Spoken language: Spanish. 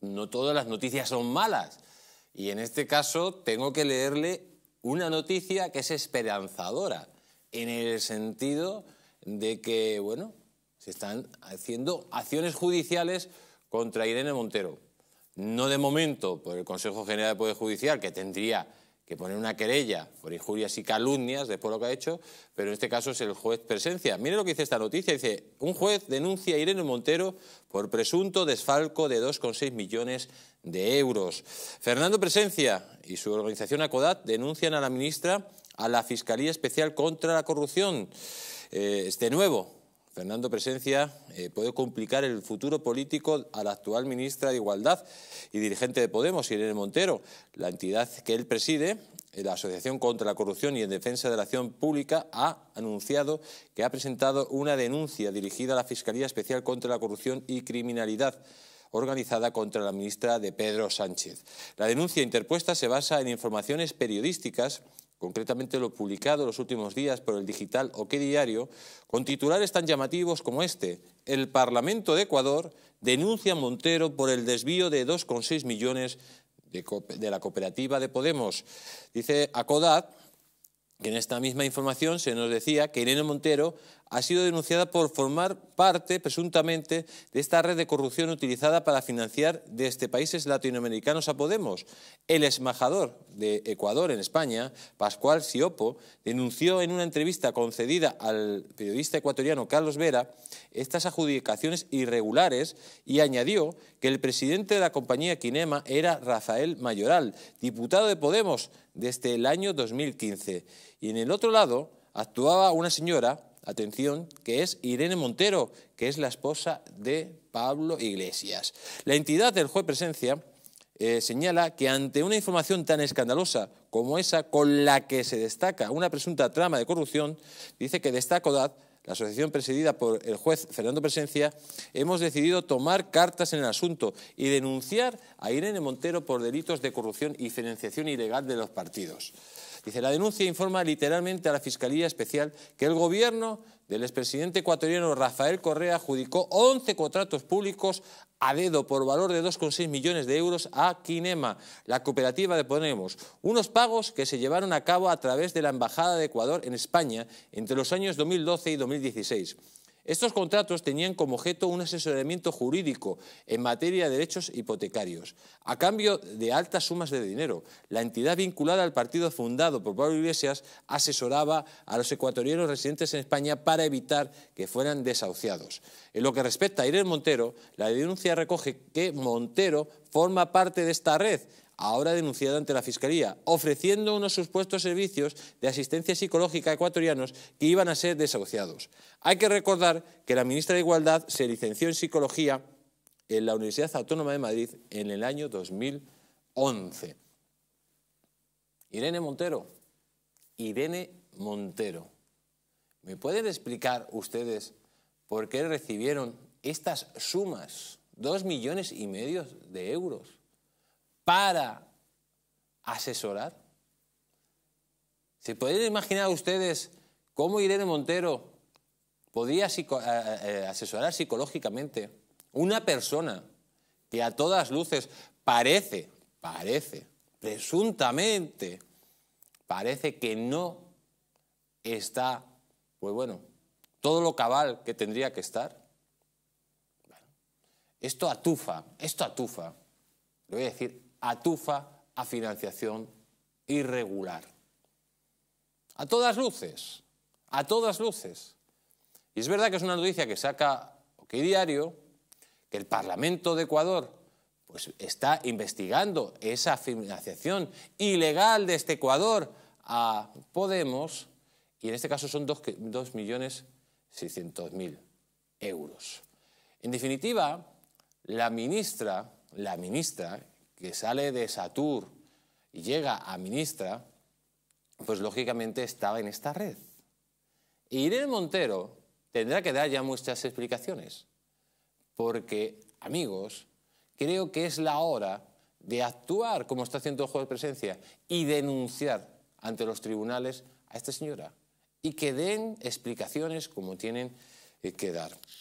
no todas las noticias son malas. Y en este caso tengo que leerle una noticia que es esperanzadora, en el sentido de que, bueno, se están haciendo acciones judiciales contra Irene Montero. No de momento por el Consejo General de Poder Judicial, que tendría que poner una querella por injurias y calumnias después de lo que ha hecho, pero en este caso es el juez Presencia. Mire lo que dice esta noticia, dice, un juez denuncia a Irene Montero por presunto desfalco de 2,6 millones de euros. Fernando Presencia y su organización ACODAT denuncian a la ministra a la Fiscalía Especial contra la Corrupción. Eh, este nuevo, Fernando Presencia eh, puede complicar el futuro político a la actual ministra de Igualdad y dirigente de Podemos, Irene Montero. La entidad que él preside, eh, la Asociación contra la Corrupción y en Defensa de la Acción Pública, ha anunciado que ha presentado una denuncia dirigida a la Fiscalía Especial contra la Corrupción y Criminalidad organizada contra la ministra de Pedro Sánchez. La denuncia interpuesta se basa en informaciones periodísticas concretamente lo publicado los últimos días por el digital o qué diario, con titulares tan llamativos como este. El Parlamento de Ecuador denuncia a Montero por el desvío de 2,6 millones de, de, la cooperativa de Podemos. Dice Acodat que en esta misma información se nos decía que Irene Montero ha sido denunciada por formar parte, presuntamente, de esta red de corrupción utilizada para financiar desde este países latinoamericanos a Podemos. El esmajador de Ecuador en España, Pascual Siopo, denunció en una entrevista concedida al periodista ecuatoriano Carlos Vera estas adjudicaciones irregulares y añadió que el presidente de la compañía Quinema era Rafael Mayoral, diputado de Podemos desde el año 2015. Y en el otro lado actuaba una señora atención, que es Irene Montero, que es la esposa de Pablo Iglesias. La entidad del juez presencia eh, señala que ante una información tan escandalosa como esa con la que se destaca una presunta trama de corrupción, dice que destaca la asociación presidida por el juez Fernando Presencia, hemos decidido tomar cartas en el asunto y denunciar a Irene Montero por delitos de corrupción y financiación ilegal de los partidos. Dice, la denuncia informa literalmente a la Fiscalía Especial que el Gobierno del expresidente ecuatoriano Rafael Correa adjudicó 11 contratos públicos a dedo por valor de 2,6 millones de euros a Quinema, la cooperativa de Podemos, unos pagos que se llevaron a cabo a través de la Embajada de Ecuador en España entre los años 2012 y 2016. Estos contratos tenían como objeto un asesoramiento jurídico en materia de derechos hipotecarios, a cambio de altas sumas de dinero. La entidad vinculada al partido fundado por Pablo Iglesias asesoraba a los ecuatorianos residentes en España para evitar que fueran desahuciados. En lo que respecta a Irene Montero, la denuncia recoge que Montero forma parte de esta red ahora denunciado ante la Fiscalía, ofreciendo unos supuestos servicios de asistencia psicológica a ecuatorianos que iban a ser desahuciados. Hay que recordar que la ministra de Igualdad se licenció en Psicología en la Universidad Autónoma de Madrid en el año 2011. Irene Montero, Irene Montero, ¿me pueden explicar ustedes por qué recibieron estas sumas, dos millones y medio de euros? para asesorar. ¿Se pueden imaginar ustedes cómo Irene Montero podía eh, eh, asesorar psicológicamente una persona que a todas luces parece, parece, presuntamente, parece que no está, pues bueno, todo lo cabal que tendría que estar? esto atufa, esto atufa. Le voy a decir, atufa a financiación irregular. A todas luces, a todas luces. Y es verdad que es una noticia que saca que Diario, que el Parlamento de Ecuador pues, está investigando esa financiación ilegal de este Ecuador a Podemos, y en este caso son 2.600.000 euros. En definitiva, la ministra, la ministra, que sale de Satur y llega a ministra, pues lógicamente estaba en esta red. Irene Montero tendrá que dar ya muchas explicaciones, porque, amigos, creo que es la hora de actuar como está haciendo el juez de presencia y denunciar ante los tribunales a esta señora y que den explicaciones como tienen eh, que dar.